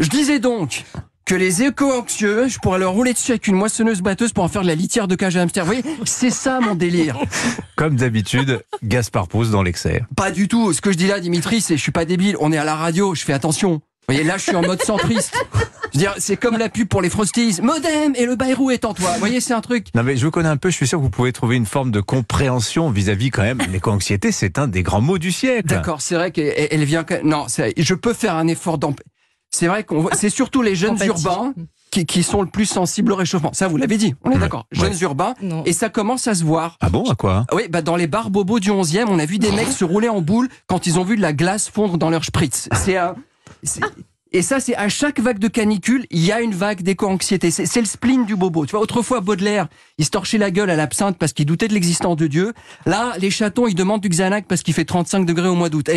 Je disais donc que les éco-anxieux, je pourrais leur rouler dessus avec une moissonneuse batteuse pour en faire de la litière de cage à hamster. Vous voyez, c'est ça mon délire. Comme d'habitude, Gaspard pousse dans l'excès. Pas du tout. Ce que je dis là, Dimitri, c'est je suis pas débile. On est à la radio, je fais attention. Vous voyez, là, je suis en mode centriste. Je veux dire, c'est comme la pub pour les Frosties. Modem et le Bayrou est en toi. Vous voyez, c'est un truc. Non, mais je vous connais un peu. Je suis sûr que vous pouvez trouver une forme de compréhension vis-à-vis quand même. L'éco-anxiété, c'est un des grands mots du siècle. D'accord, c'est vrai qu'elle vient. Non, je peux faire un effort d'ampleur c'est vrai qu'on c'est surtout les jeunes urbains mm. qui, sont le plus sensibles au réchauffement. Ça, vous l'avez dit, on est d'accord. Jeunes urbains, et ça commence à se voir. Ah bon, à quoi Oui, bah dans les bars bobos du 11e, on a vu des mecs se rouler en boule quand ils ont vu de la glace fondre dans leur spritz. C'est un... et ça, c'est à chaque vague de canicule, il y a une vague d'éco-anxiété. C'est le spleen du bobo. Tu vois, autrefois, Baudelaire, il se torchait la gueule à l'absinthe parce qu'il doutait de l'existence de Dieu. Là, les chatons, ils demandent du Xanax parce qu'il fait 35 degrés au mois d'août.